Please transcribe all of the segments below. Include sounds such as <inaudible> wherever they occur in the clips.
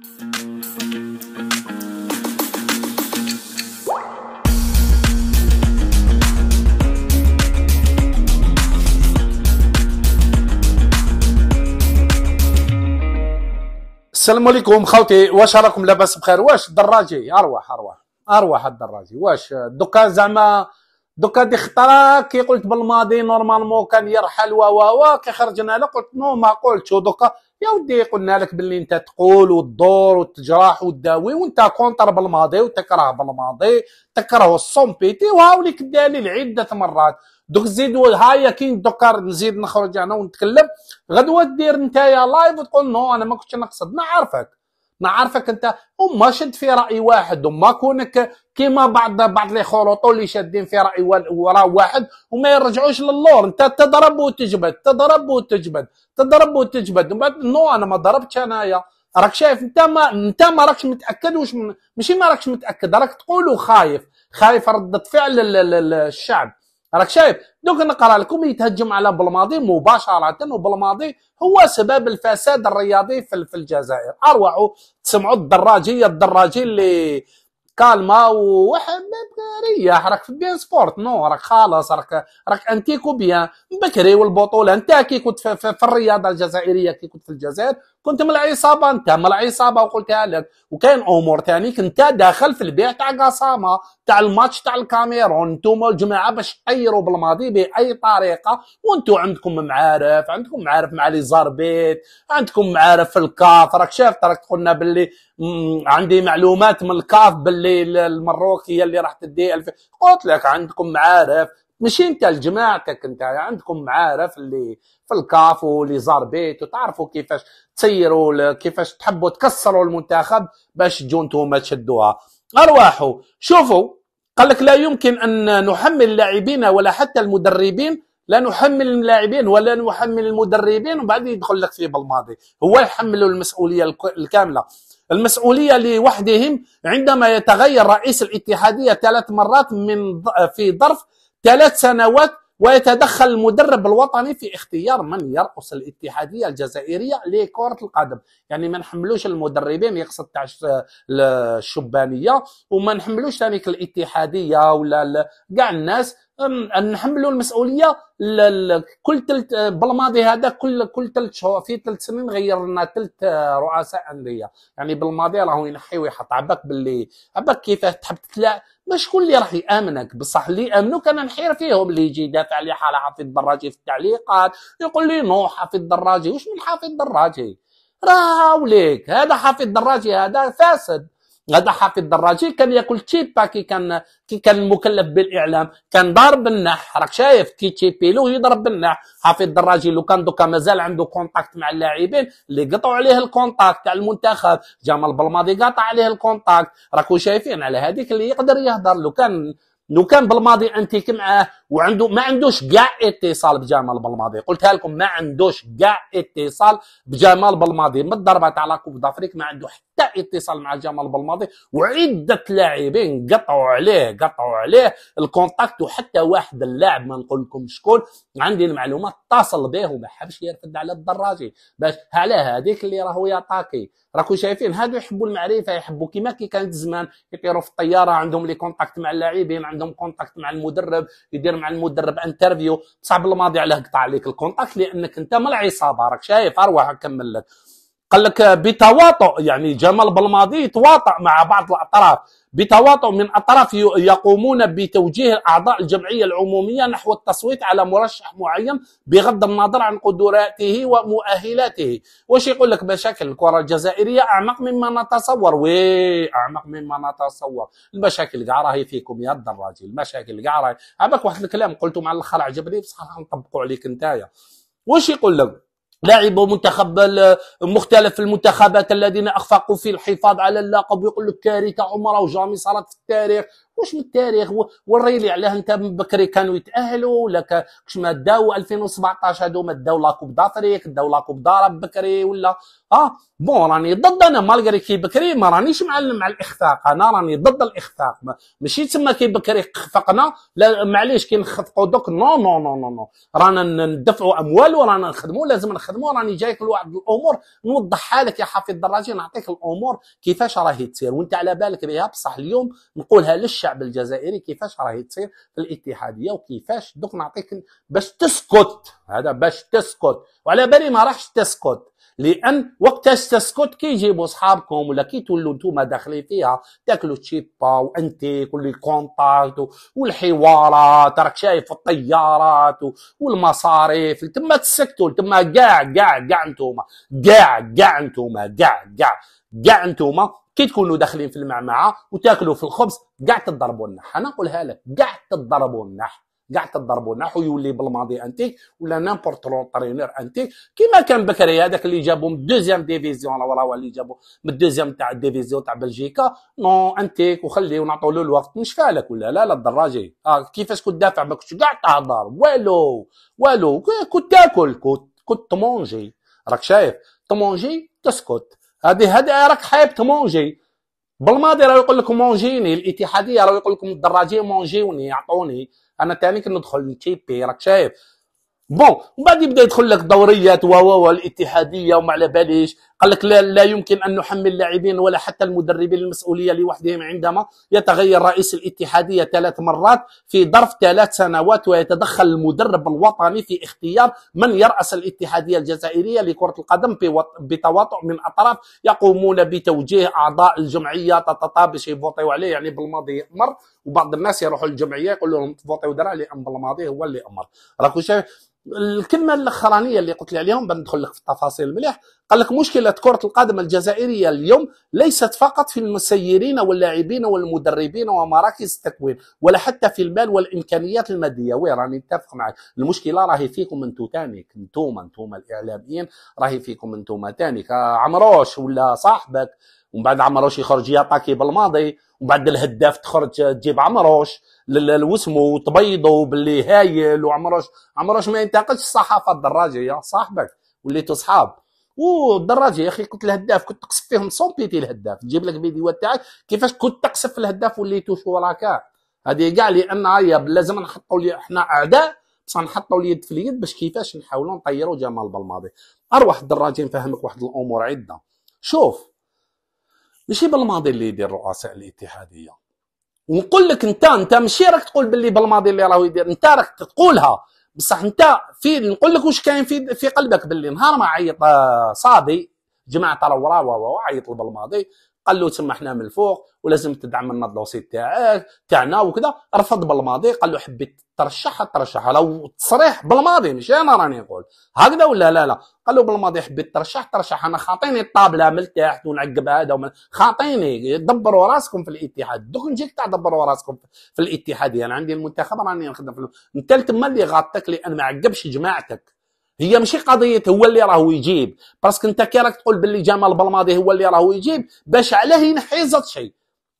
السلام عليكم خوتي واش راكم لاباس بخير واش الدراجي ارواح ارواح ارواح الدراجي واش دوكا زعما دوكا دي خطره كي قلت بالماضي نورمالمون كان يرحل و و و كي خرجنا له قلت نو ما قلتش دوكا يا ودي قلنا لك باللي انت تقول والدور والتجراح والداوي وانت كونتر بالماضي وتكره بالماضي تكره الصومبيتي وهاوليك الدليل عده مرات دوك زيد هايا كي دوكار نزيد نخرج انا ونتكلم غدوه دير نتايا لايف وتقول نو انا ما كنتش نقصد عارفك ما عارفك انت وما شد في راي واحد وما كونك كيما بعض بعض لي خلوطو اللي شادين في راي وراء واحد وما يرجعوش للور انت تضرب وتجبد تضرب وتجبد تضرب وتجبد نو انا ما ضربتش انايا راك شايف انت ما انت ما راكش متاكد واش ماشي ما راكش متاكد راك تقول وخايف خايف ردة فعل الشعب راك شايف دوك نقرا لكم يتهجم على بلماضي مباشره وبلماضي هو سبب الفساد الرياضي في الجزائر اروعوا تسمعوا الدراجيه الدراجي اللي كالما وواحد ريح راك في بيان سبورت نو راك خالص راك راك انتيكو بيان بكري والبطوله انت كي كنت في, في, في الرياضه الجزائريه كي كنت في الجزائر كنت من العصابه انت من العصابه وقلتها لك وكاين امور ثاني انت داخل في البيع تاع قصامة تاع الماتش تاع الكاميرون انتم الجماعه باش تطيروا بالماضي باي طريقه وانتم عندكم معارف عندكم معارف مع لي زاربيت عندكم معارف في الكاف راك شاف راك قلنا باللي عندي معلومات من الكاف باللي المروكيه اللي راح تدي قلت لك عندكم معارف مش انت لجماعتك انت عندكم معارف اللي في الكافو اللي بيت وتعرفوا كيفاش تسيروا كيفاش تحبوا تكسروا المنتخب باش تجوا انتم تشدوها ارواحوا شوفوا قال لك لا يمكن ان نحمل اللاعبين ولا حتى المدربين لا نحمل اللاعبين ولا نحمل المدربين وبعد يدخل لك في بالماضي هو يحمل المسؤوليه الكامله المسؤوليه لوحدهم عندما يتغير رئيس الاتحاديه ثلاث مرات من في ظرف ثلاث سنوات ويتدخل المدرب الوطني في اختيار من يرقص الاتحاديه الجزائريه لكره القدم يعني ما نحملوش المدربين يقصد تاع الشبانيه وما نحملوش ثانيك الاتحاديه ولا كاع الناس نحملوا المسؤوليه كل تلت بالماضي هذا كل كل ثلاث شهور في ثلاث سنين غير لنا ثلاث رؤساء انديه يعني بالماضي راهو ينحي ويحط عباك باللي عباك كيفاه تحب تتلاعب ما شكون اللي راح يامنك بصح اللي يامنوك انا نحير فيهم اللي يجي يدافع لي حاله حافظ الدراجي في التعليقات يقول لي نو حافظ الدراجي واش من حافظ الدراجي راه وليك هذا حافظ الدراجي هذا فاسد هذا حق الدراجي كان ياكل تشيبا كي كان كي كان مكلف بالاعلام كان ضارب النح راك شايف كي تشيبيلو يضرب النح حافظ الدراجي لو كان دوكا مازال عنده كونتاكت مع اللاعبين اللي قطعوا عليه الكونتاكت تاع المنتخب جمال بلماضي قطع عليه الكونتاكت راكو شايفين على هذيك اللي يقدر يهضر لو كان لو كان بالماضي انتيك معاه وعنده ما عندوش كاع اتصال بجمال بالماضي قلتها لكم ما عندوش كاع اتصال بجمال بالماضي من الضربه تاع لا كوب دافريك ما عنده حتى اتصال مع جمال بالماضي وعده لاعبين قطعوا عليه قطعوا عليه الكونتاكت وحتى واحد اللاعب ما نقول لكم شكون عندي المعلومه اتصل به وما حبش يرفد على الدراجي باش على هذيك اللي راهو يطاكي راكم شايفين هادو يحبوا المعرفه يحبوا كيما كي كانت زمان يطيروا في الطياره عندهم لي كونتاكت مع اللاعبين عندهم كونتاكت مع المدرب يدير مع المدرب انترفيو صعب الماضي عليه قطع عليك الكونتاكت لانك انت من العصابه راك شايف اروح اكمل لك قال لك بتواطؤ يعني جمال بلماضي تواطأ مع بعض الأطراف بتواطؤ من أطراف يقومون بتوجيه أعضاء الجمعية العمومية نحو التصويت على مرشح معين بغض النظر عن قدراته ومؤهلاته واش يقول لك مشاكل الكرة الجزائرية أعمق مما نتصور وي أعمق مما نتصور المشاكل كاع راهي فيكم يا الدراجي المشاكل كاع راهي واحد الكلام قلته مع الاخر عجبني بصح نطبقوا عليك نتايا واش يقول لك لاعب منتخب مختلف المنتخبات الذين اخفقوا في الحفاظ على اللقب ويقول لك كارثه عمره وجامي صارت في التاريخ واش من التاريخ وري لي علاه انت من بكري كانوا يتاهلوا ولا كش ما داو 2017 هادو ما داو لاكوب دافريك داو لاكوب دارب بكري ولا اه بون راني ضد انا مالغري كي بكري ما رانيش مع مع الاخفاق انا راني ضد الاخفاق ماشي تما كي بكري خفقنا لا معليش كي نخفقوا دوك نو نو نو نو, نو. رانا ندفعوا اموال ورانا نخدموا لازم نخدموا راني جايك لواحد الامور نوضحها لك يا حفيظ الدراجي نعطيك الامور كيفاش راهي تصير وانت على بالك بها بصح اليوم نقولها للشعب الشعب الجزائري كيفاش راهي تصير في الاتحاديه وكيفاش دوك نعطيك باش تسكت هذا باش تسكت وعلى بالي ما راحش تسكت لان وقتاش تسكت كي صحابكم ولا كي تولوا انتم داخلين فيها تاكلوا تشيبا وانتيك كل الكونتاكت والحوارات راك شايف الطيارات والمصاريف تما تسكتوا تما كاع كاع كاع انتم كاع كاع انتم كاع كاع كاع نتوما كي تكونوا داخلين في المعمعه وتاكلوا في الخبز كاع تضربوا النح انا نقولها لك كاع تضربوا النح كاع تضربوا النح ويولي بالماضي انتيك ولا نيمبورت ترينور انتيك كيما كان بكري هذاك اللي جابو من دوزيام ديفيزيون ولا اللي جابو من دوزيام تاع الديفيزيون تاع بلجيكا نو انتيك وخليه ونعطوا له الوقت مش فالك ولا لا لا الدراجي اه كيفاش كنت دافع ما كنتش كاع تهضر والو والو كنت تاكل كنت كنت تمونجي راك شايف تمونجي تسكت هذه هذه راك حايب مونجي بالماضي راه يقول لكم مونجيني الاتحاديه راه يقول لكم الدراجيه مونجيوني يعطوني انا تاني كندخل نتيبي راك شايف بون من بعد يبدا يدخل لك دوريات و و الاتحاديه وما على باليش قال لك لا, لا يمكن أن نحمل اللاعبين ولا حتى المدربين المسؤولية لوحدهم عندما يتغير رئيس الاتحادية ثلاث مرات في ظرف ثلاث سنوات ويتدخل المدرب الوطني في اختيار من يرأس الاتحادية الجزائرية لكرة القدم بتواطؤ من أطراف يقومون بتوجيه أعضاء الجمعية تتطابش يفوطيو عليه يعني بالماضي أمر وبعض الناس يروحوا للجمعية يقول لهم تفوتيو درع لأن بالماضي هو اللي أمر راكو شايف الكلمه الاخرانيه اللي قلت لي عليهم بندخل لك في التفاصيل مليح قال لك مشكلة كرة القدم الجزائرية اليوم ليست فقط في المسيرين واللاعبين والمدربين ومراكز التكوين ولا حتى في المال والإمكانيات المادية وي راني متفق معك المشكلة راهي فيكم انتو تانيك انتوما انتوما الإعلاميين راهي فيكم انتوما تانيك آه، عمروش ولا صاحبك ومن بعد عمروش يخرج ياتاكي بالماضي ومن بعد الهداف تخرج تجيب عمروش واسمه وتبيضو باللي هايل وعمروش عمروش ما ينتقدش الصحافه الدراجيه صاحبك وليتو صحاب والدراجه يا اخي كنت الهداف كنت تقصف فيهم سون بيتي الهداف تجيب لك فيديوهات تاعك كيفاش كنت تقصف الهداف وليتو شركاء هذه كاع لان هيا لازم نحطوا لي احنا اعداء بصح نحطوا اليد في اليد باش كيفاش نحاولوا نطيروا جمال بالماضي اروح الدراجه نفهمك واحد الامور عده شوف ماشي بالماضي اللي يدير رؤساء الاتحاديه ونقول لك انت انت ماشي راك تقول باللي بالماضي اللي راهو يدير انت راك تقولها بصح انت في نقول لك واش كاين في في قلبك باللي نهار ما عيط آه، صادي جماعه راهو و وعيط بالماضي قال له تما حنا من الفوق ولازم تدعم لنا الدوسي تاعك تاعنا وكذا رفض بالماضي قال له حبيت ترشح ترشح على تصريح بالماضي مش انا راني نقول هكذا ولا لا لا قال له بالماضي حبيت ترشح ترشح انا خاطيني الطابله من تحت ونعقب هذا ومن خاطيني دبروا راسكم في الاتحاد دوك نجيك تاع دبروا راسكم في الاتحاد انا يعني عندي المنتخب راني نخدم في انت تما اللي غاطك لان ما عقبش جماعتك هي ماشي قضيه هو اللي راهو يجيب باسكو انت كي راك تقول باللي جمال بلماضي هو اللي راهو يجيب باش علاه ينحي زاتشي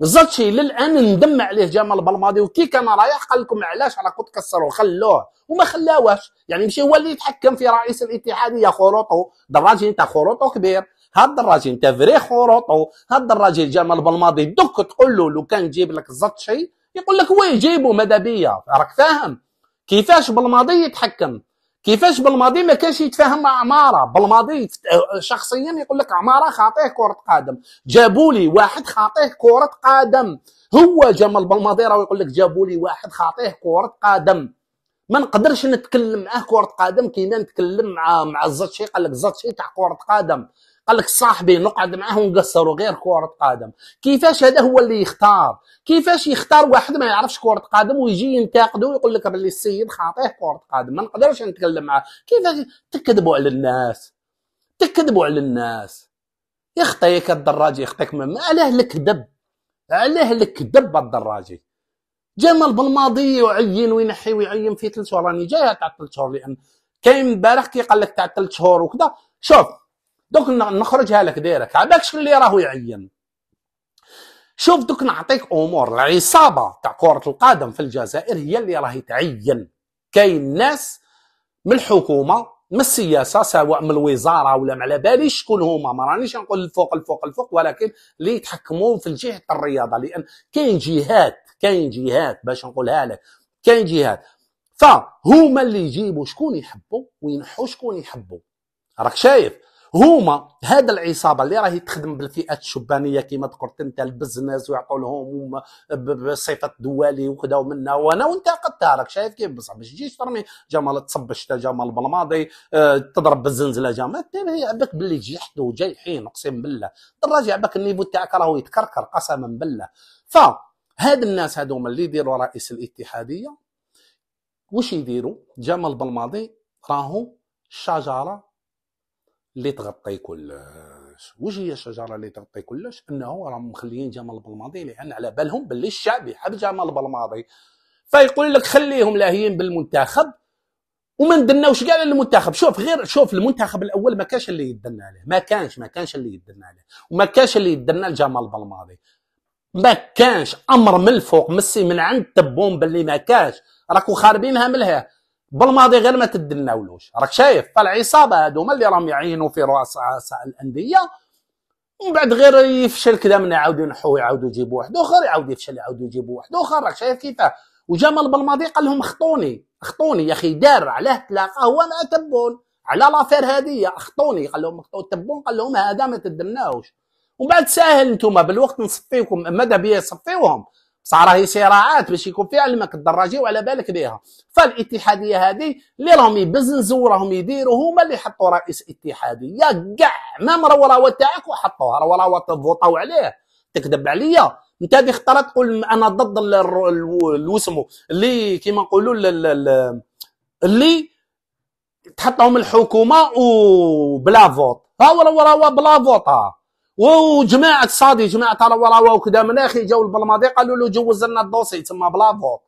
زاتشي للان ندم عليه جمال بلماضي وكي كان رايح قال لكم علاش راكم تكسروا خلوه وما خلاوهش يعني ماشي هو اللي يتحكم في رئيس الاتحاديه خروطو دراجي انت خروطو كبير هاد الراجل انت فري خروطو هاد الراجل جمال بالماضي دوك تقول له لو كان جيب لك زط شيء يقول لك وي جيبو ماذا بيا راك فاهم كيفاش بالماضي يتحكم كيفاش بالماضي ما كانش يتفاهم مع عماره بالماضي آه، شخصيا يقول لك عماره خاطيه كره قدم جابوا لي واحد خاطيه كره قدم هو جمال بالماضي راه يقول لك جابوا لي واحد خاطيه كره قدم ما نقدرش نتكلم معاه كره قدم كيما نتكلم مع مع الزاتشي قال لك الزاتشي تاع كره قدم قال لك صاحبي نقعد معاه ونقصروا غير كرة قدم كيفاش هذا هو اللي يختار كيفاش يختار واحد ما يعرفش كرة قدم ويجي ينتقده ويقول لك بلي السيد خاطيه كرة قدم ما نقدرش نتكلم معاه كيفاش تكذبوا على الناس تكذبوا على الناس يخطيك الدراجي يخطيك من علاه الكذب علاه الكذب الدراجي جمال بالماضي يعين وينحي ويعين في ثلاث شهور راني جايه تاع ثلاث شهور لان كاين امبارح كي قال لك تاع ثلاث شهور وكذا شوف دوك نخرجها لك ديرك هذاكش اللي راهو يعين شوف دوك نعطيك امور العصابه تاع كره القدم في الجزائر هي اللي راهي تعين كاين ناس من الحكومه من السياسه سواء من الوزاره ولا ما على باليش شكون هما ما رانيش نقول الفوق الفوق الفوق ولكن اللي يتحكموا في الجهه الرياضه لان كاين جهات كاين جهات باش نقولها لك كاين جهات فهما اللي يجيبوا شكون يحبوا وينحوا شكون يحبوا راك شايف هما هذا العصابه اللي راهي تخدم بالفئات الشبانيه كما ذكرت انت البزنس ويعطوا لهم بصفه دولي وكذا ومنا وانا وانت قد تارك شايف كيف بصح باش تجيش ترمي جمال تصبش جمال بالماضي اه تضرب بالزنزله جمال عبك باللي تجي حدو جاي حين اقسم بالله الراجع بك النيفو تاعك راهو يتكركر قسما بالله فهاد الناس هذوما اللي يديروا رئيس الاتحاديه واش يديروا جمال بالماضي راهو شجره اللي تغطي كلش واش هي الشجره اللي تغطي كلش انه راهم مخليين جمال البلماضي لان على بالهم باللي الشعب يحب جمال البلماضي فيقول لك خليهم لاهيين بالمنتخب وما ندناوش كاع المنتخب شوف غير شوف المنتخب الاول ما كانش اللي يدنا عليه ما كانش ما كانش اللي يدنا عليه وما كانش اللي يدنا لجمال البلماضي ما كانش امر من الفوق مسي من عند تبون باللي ما كانش راكو خاربينها ملها بالماضي غير ما تدناولوش راك شايف فالعصابه هذوما اللي راهم يعينوا في رؤساء الانديه من بعد غير يفشل كذا من يعاودوا ينحوا يعاودوا يجيبوا واحد اخر يعاود يفشل يعاودوا يجيبوا واحد اخر راك شايف كيفاه وجمال بالماضي قال لهم خطوني خطوني يا اخي دار علاه تلاقى هو مع تبون على لافير هذه خطوني قال لهم خطو تبون قال لهم هذا ما تدناوش ومن بعد ساهل انتم بالوقت نصفيكم ماذا بيا يصفيوهم بصح راهي صراعات باش يكون فيها الماك الدراجي وعلى بالك بها فالاتحاديه هذه اللي راهم يبزنزوا راهم يديروا هما اللي حطوا رئيس اتحاديه كاع مام راهو تاعك وحطوها راهو فوطاو عليه تكذب عليا انت هذه خطره تقول انا ضد الوسمو اللي كيما نقولوا اللي تحطهم الحكومه وبلا فوت ها راهو بلا فوت ها وجماعه صادي جماعه راوا وكذا من اخي جاو البلماضي قالوا له جوز لنا الدوسي تما بلا فوت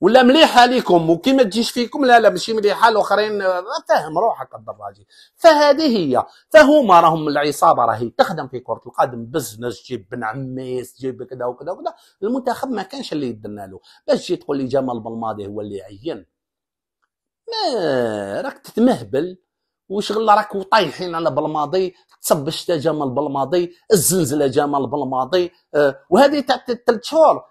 ولا مليحه ليكم وكيما تجيش فيكم لا لا ماشي مليحه الاخرين فاهم روحك الدراجي فهذه هي فهما راهم العصابه راهي تخدم في كره القدم بزنس تجيب بن عميس تجيب كذا وكذا وكذا المنتخب ما كانش اللي يدنا له باش تجي تقول لي جمال البلماضي هو اللي عين ما راك تتمهبل وشغل راك وطايحين على بلماضي تصب الشتاء جا من البلماضي الزلزله جا من البلماضي آه، وهذه تاع ثلاث شهور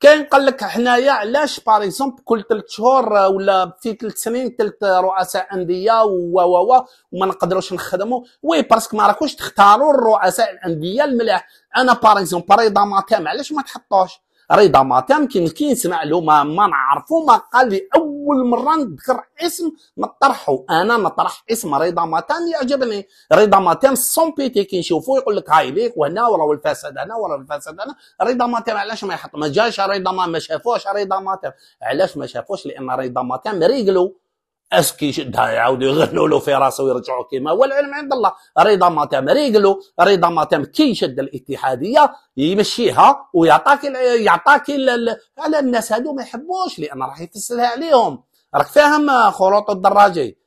كاين قال لك حنايا علاش باغ اكزومبل كل ثلاث شهور آه، ولا في ثلاث سنين ثلاث رؤساء انديه و و و وما نقدروش نخدموا وي باسكو ما راكوش تختاروا الرؤساء الانديه الملاح انا باغ اكزومبل رضا ماكام علاش ما تحطوش رضا ماتام كي كي نسمع له ما, ما نعرفو ما قال لي اول مره نذكر اسم نطرحه انا نطرح اسم رضا ماتام يعجبني رضا ماتام سون بيتي كي نشوفو يقول لك هاي ليك وهنا ورا الفساد هنا ورا الفساد هنا رضا ماتام علاش ما يحط ما جاش رضا ما شافوش رضا ماتام علاش ما شافوش لان رضا ماتام رجله اسكي شدها يعاودوا يغنوا له في راسه ويرجعوا كيما والعلم عند الله رضا تم ريقلو رضا تم كي يشد الاتحاديه يمشيها ويعطاك يعطاك على الناس هادو ما يحبوش لان راح يفسلها عليهم راك فاهم خروط الدراجي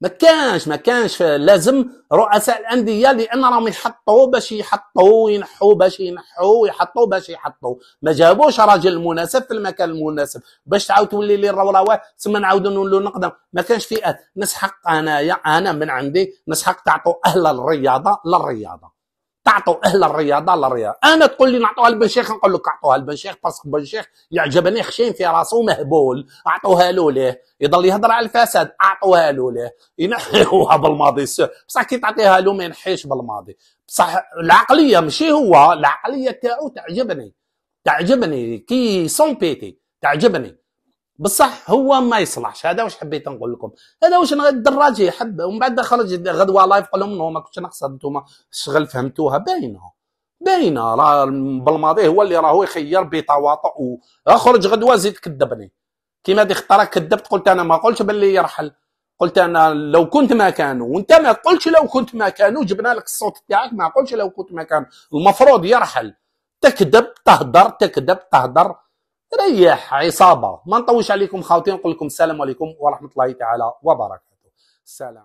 ما كانش ما كانش لازم رؤساء الانديه لان راهم يحطوا باش يحطوا وينحوا باش ينحوا ويحطوا باش يحطوا ما جابوش راجل مناسب في المكان المناسب باش تعاود تولي لي الروروات ثم نعاودوا نولوا نقدم ما كانش فئات نسحق انايا انا من عندي نسحق تعطوا اهل الرياضه للرياضه تعطوا اهل الرياضه للرياضه انا تقول لي نعطوها لبن شيخ نقول لك اعطوها لبن شيخ باسكو بن شيخ يعجبني خشين في راسه مهبول اعطوها له ليه يضل يهضر على الفساد اعطوها له ليه ينحيوها <laughs> بالماضي بصح كي تعطيها له ما ينحيش بالماضي بصح العقليه ماشي هو العقليه تاعو تعجبني تعجبني كي سون بيتي تعجبني بصح هو ما يصلحش هذا واش حبيت نقول لكم هذا واش الدراجي حب ومن بعد خرج غدوه لايف قال لهم ما كنتش نقصد انتم الشغل فهمتوها باينه باينه راه بالماضي هو اللي راهو يخير بتواطؤ اخرج غدوه زيد كذبني كيما ديك الخطره كذبت قلت انا ما قلتش باللي يرحل قلت انا لو كنت مكانه وانت ما قلتش لو كنت مكانه جبنا لك الصوت تاعك ما قلتش لو كنت مكانه المفروض يرحل تكذب تهدر تكذب تهدر تريح عصابه ما نطوش عليكم خاوتي نقول لكم السلام عليكم ورحمه الله تعالى وبركاته سلام